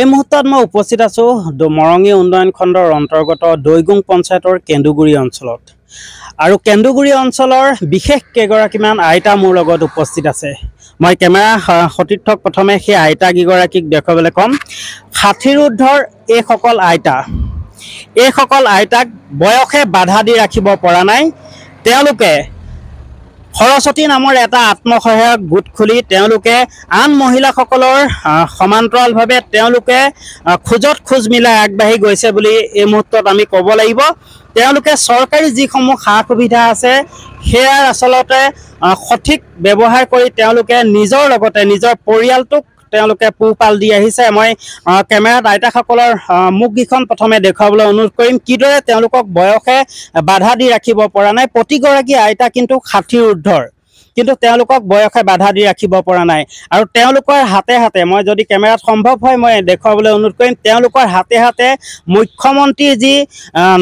এই মুহূৰ্তত মই উপস্থিত আছোঁ মৰঙী উন্নয়ন খণ্ডৰ অন্তৰ্গত দৈগুং পঞ্চায়তৰ কেন্দুগুৰি অঞ্চলত আৰু কেন্দুগুৰি অঞ্চলৰ বিশেষ কেইগৰাকীমান আইতা মোৰ লগত উপস্থিত আছে মই কেমেৰা সতীৰ্থক প্ৰথমে সেই আইতাকেইগৰাকীক দেখুৱাবলৈ ক'ম ষাঠিৰুদ্ধৰ এইসকল আইতা এইসকল আইতাক বয়সে বাধা দি ৰাখিব পৰা নাই তেওঁলোকে সৰস্বতী নামৰ এটা আত্মসহায়ক গোট খুলি তেওঁলোকে আন মহিলাসকলৰ সমান্তৰালভাৱে তেওঁলোকে খোজত খোজ মিলাই আগবাঢ়ি গৈছে বুলি এই মুহূৰ্তত আমি ক'ব লাগিব তেওঁলোকে চৰকাৰী যিসমূহ সা সুবিধা আছে সেয়াৰ আচলতে সঠিক ব্যৱহাৰ কৰি তেওঁলোকে নিজৰ লগতে নিজৰ পৰিয়ালটোক তেওঁলোকে পোহপাল দি আহিছে মই কেমেৰাত আইতাসকলৰ মুখকেইখন প্ৰথমে দেখুৱাবলৈ অনুৰোধ কৰিম কিদৰে তেওঁলোকক বয়সে বাধা দি ৰাখিব পৰা নাই প্ৰতিগৰাকী আইতা কিন্তু ষাঠি উৰ্ধৰ কিন্তু তেওঁলোকক বয়সে বাধা দি ৰাখিব পৰা নাই আৰু তেওঁলোকৰ হাতে হাতে মই যদি কেমেৰাত সম্ভৱ হয় মই দেখুৱাবলৈ অনুৰোধ কৰিম তেওঁলোকৰ হাতে হাতে মুখ্যমন্ত্ৰী যি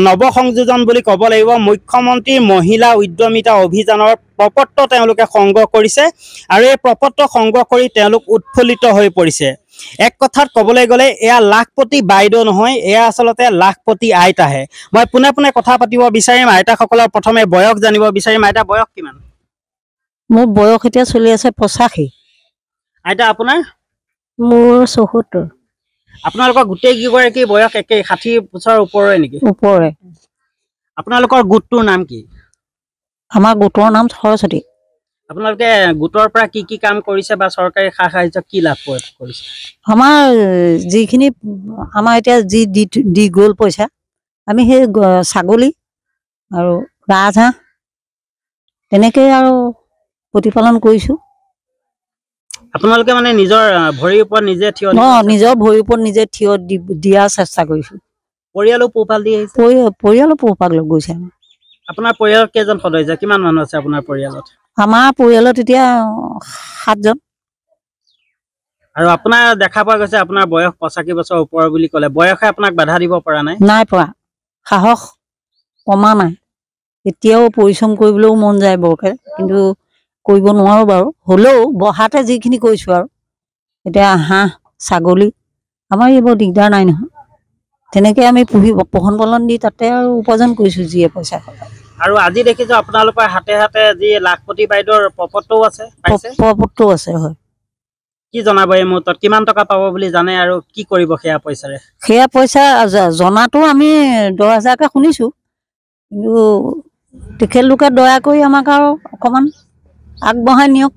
নৱ সংযোজন বুলি ক'ব লাগিব মুখ্যমন্ত্ৰী মহিলা উদ্যমিতা অভিযানৰ প্ৰপত্ৰ তেওঁলোকে সংগ্ৰহ কৰিছে আৰু এই প্ৰপত্ৰ সংগ্ৰহ কৰি তেওঁলোক উৎফুল্লিত হৈ পৰিছে এক কথাত ক'বলৈ গ'লে এয়া লাখপতি বাইদেউ নহয় এয়া আচলতে লাখপতি আইতাহে মই পোনে পোনে কথা পাতিব বিচাৰিম আইতাসকলৰ প্ৰথমে বয়স জানিব বিচাৰিম আইতা বয়স কিমান মোৰ বয়স এতিয়া চলি আছে পঁচাশী আইতা আপোনাৰ মোৰ চৌসত্তৰ আপোনালোকৰ গোটেইকেইগৰাকী বয়স একে ষাঠি বছৰ ওপৰৰে নেকি ওপৰে আপোনালোকৰ গোটটোৰ নাম কি আমাৰ গোটৰ নাম সৰস্বতী আপোনালোকে গোটৰ পৰা কি কি কাম কৰিছে বা চৰকাৰী সা সাহায্য কি লাভ কৰিছে আমাৰ যিখিনি আমাৰ এতিয়া যি দি গ'ল পইচা আমি সেই ছাগলী আৰু ৰাজহাঁহ তেনেকেই আৰু প্ৰতিপালন কৰিছোঁ আপোনালোকে মানে নিজৰ ভৰিৰ ওপৰত নিজে থিয় অঁ নিজৰ ভৰিৰ ওপৰত নিজে থিয় দিয়াৰ চেষ্টা কৰিছোঁ পৰিয়ালো পোহপাল দি আহিছে পৰিয়ালো পোহপাল গৈছে আপোনাৰ পৰিয়ালত কেইজন সদস্য কিমান মানুহ আছে আপোনাৰ পৰিয়ালত আমাৰ পৰিয়ালত এতিয়া সাতজন আৰু আপোনাৰ দেখা পোৱা গৈছে আপোনাৰ বয়স পঁচাশী বছৰ ওপৰৰ বুলি ক'লে বয়সে আপোনাক বাধা দিব পৰা নাই নাই পৰা সাহস কমা নাই এতিয়াও পৰিশ্ৰম কৰিবলৈও মন যায় বৰকৈ কিন্তু কৰিব নোৱাৰোঁ বাৰু হ'লেও বহাতে যিখিনি কৈছোঁ আৰু এতিয়া হাঁহ ছাগলী আমাৰ এইবোৰ দিগদাৰ নাই নহয় তেনেকে আমি পুহি পোহন পালন দি তাতে আৰু উপাৰ্জন কৰিছোঁ যিয়ে পইচা আৰু আজি দেখিছো আপোনালোকৰ হাতে হাতে যি লাখপতি বাইদেউৰ প্ৰপত্ৰও আছে প্ৰপত্ৰও আছে হয় কি জনাব এই মুহূৰ্তত কিমান টকা পাব বুলি জানে আৰু কি কৰিব সেয়া পইচাৰে সেয়া পইচা জনাটো আমি দহ হাজাৰকে শুনিছোঁ কিন্তু তেখেতলোকে দয়া কৰি আমাক আৰু অকণমান আগবঢ়াই নিয়ক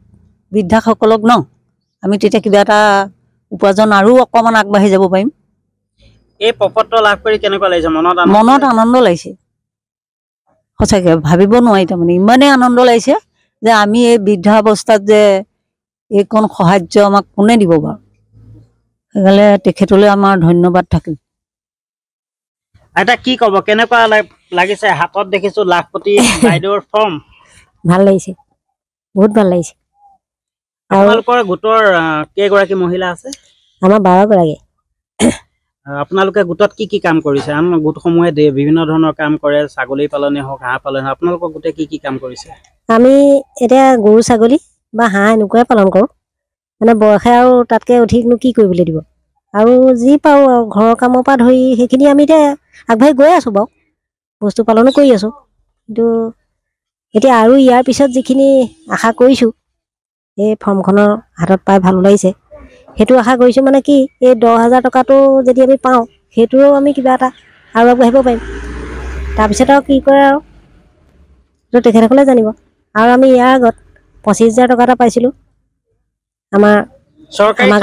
বৃদ্ধাসকলক ন আমি তেতিয়া কিবা এটা উপাৰ্জন আৰু অকণমান আগবাঢ়ি যাব পাৰিম এই প্ৰপত্ৰ লাভ কৰি কেনেকুৱা লাগিছে মনত মনত আনন্দ লাগিছে সঁচাকৈ ভাবিব নোৱাৰি তাৰমানে ইমানেই আনন্দ লাগিছে যে আমি এই বৃদ্ধাৱস্থাত যে এইকণ সাহাৰ্য আমাক কোনে দিব বাৰু সেইকাৰণে তেখেতলৈ আমাৰ ধন্যবাদ থাকিল এটা কি ক'ব কেনেকুৱা লাগিছে হাতত দেখিছোঁ লাখপতি বাইদেউৰ ফৰ্ম ভাল লাগিছে বহুত ভাল লাগিছে আপোনালোকে গোটত কি কি কাম কৰিছে আন গোটসমূহে বিভিন্ন ধৰণৰ কাম কৰে ছাগলী পালনে হওক হাঁহ পালনে হওক আপোনালোকৰ গোটে কি কি কাম কৰিছে আমি এতিয়া গৰু ছাগলী বা হাঁহ এনেকুৱাই পালন কৰোঁ মানে বয়সে আৰু তাতকৈ অধিকনো কি কৰিবলৈ দিব আৰু যি পাওঁ আৰু ঘৰৰ কামৰ পৰা ধৰি সেইখিনি আমি এতিয়া আগবাঢ়ি গৈ আছোঁ বাৰু বস্তু পালনো কৰি আছোঁ কিন্তু এতিয়া আৰু ইয়াৰ পিছত যিখিনি আশা কৰিছোঁ এই ফৰ্মখনৰ হাতত পাই ভাল লাগিছে সেইটো আশা কৰিছোঁ মানে কি এই দহ হাজাৰ টকাটো যদি আমি পাওঁ সেইটোও আমি কিবা এটা আৰু আগবাঢ়িব পাৰিম তাৰপিছত আৰু কি কৰে আৰু সেইটো তেখেতসকলে জানিব আৰু আমি ইয়াৰ আগত পঁচিছ হাজাৰ টকা এটা পাইছিলোঁ আমাৰ আমিও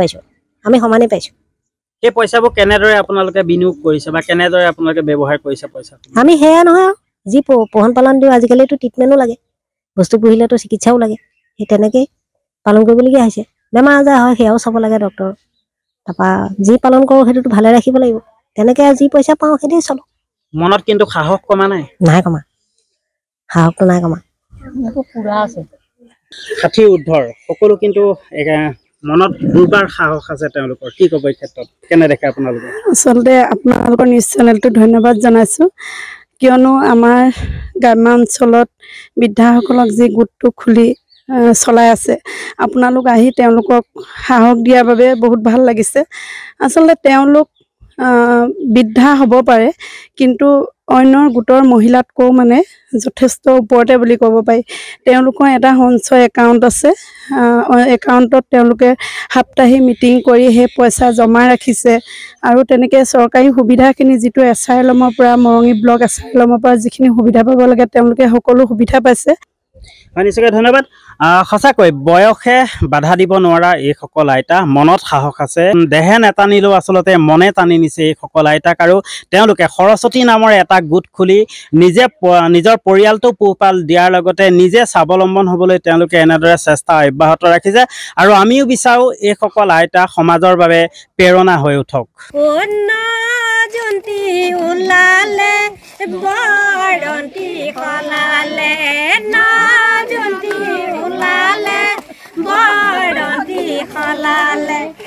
পাইছোঁ আমি সমানেই পাইছোঁ সেই পইচাবোৰ কেনেদৰে আপোনালোকে বিনিয়োগ কৰিছে বা কেনেদৰে আপোনালোকে ব্যৱহাৰ কৰিছে পইচা আমি সেয়া নহয় যি পোহন পালন দিওঁ আজিকালিতো ট্ৰিটমেণ্টো লাগে বস্তু পুহিলেতো চিকিৎসাও লাগে সেই তেনেকেই পালন কৰিবলগীয়া হৈছে বেমাৰ আজাৰ হয় সেয়াও চাব লাগে ডক্টৰ তাৰপৰা যি পালন কৰোঁ সেইটোতো ভালে ৰাখিব লাগিব তেনেকে যি পইচা পাওঁ সেইদিনেই চলোঁ মনত কিন্তু সাহস কমা নাই নাই কমা সাহসটো নাই কমা ষাঠি উৰ্ধৰ সকলো কিন্তু মনত দুবাৰ সাহস আছে তেওঁলোকৰ কি ক'ব এই ক্ষেত্ৰত কেনে দেখে আপোনালোকে আচলতে আপোনালোকৰ নিউজ চেনেলটো ধন্যবাদ জনাইছোঁ কিয়নো আমাৰ গ্ৰাম্যাঞ্চলত বৃদ্ধাসকলক যি গোটটো খুলি চলাই আছে আপোনালোক আহি তেওঁলোকক সাহস দিয়াৰ বাবে বহুত ভাল লাগিছে আচলতে তেওঁলোক বৃদ্ধা হ'ব পাৰে কিন্তু অন্য গোটৰ মহিলাতকৈও মানে যথেষ্ট ওপৰতে বুলি ক'ব পাৰি তেওঁলোকৰ এটা সঞ্চয় একাউণ্ট আছে একাউণ্টত তেওঁলোকে সাপ্তাহিক মিটিং কৰি সেই পইচা জমা ৰাখিছে আৰু তেনেকৈ চৰকাৰী সুবিধাখিনি যিটো এছ আই এলমৰ পৰা মৰঙি ব্লক এছ আই এলমৰ পৰা যিখিনি সুবিধা পাব লাগে তেওঁলোকে সকলো সুবিধা পাইছে হয় নিশ্চয়কৈ ধন্যবাদ সঁচাকৈ বয়সে বাধা দিব নোৱাৰা এইসকল আইতা মনত সাহস আছে দেহে নেটানিলেও আচলতে মনে টানি নিছে এইসকল আইতাক আৰু তেওঁলোকে সৰস্বতী নামৰ এটা গোট খুলি নিজে নিজৰ পৰিয়ালটো পোহপাল দিয়াৰ লগতে নিজে স্বাৱলম্বন হ'বলৈ তেওঁলোকে এনেদৰে চেষ্টা অব্যাহত ৰাখিছে আৰু আমিও বিচাৰোঁ এইসকল আইতা সমাজৰ বাবে প্ৰেৰণা হৈ উঠক La la.